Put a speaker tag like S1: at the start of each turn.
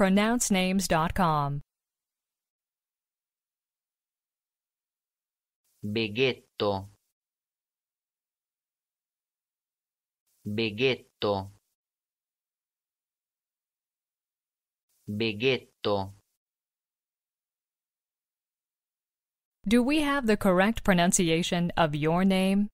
S1: pronouncenames.com.
S2: Beghetto. Beghetto. Beghetto.
S1: Do we have the correct pronunciation of your name?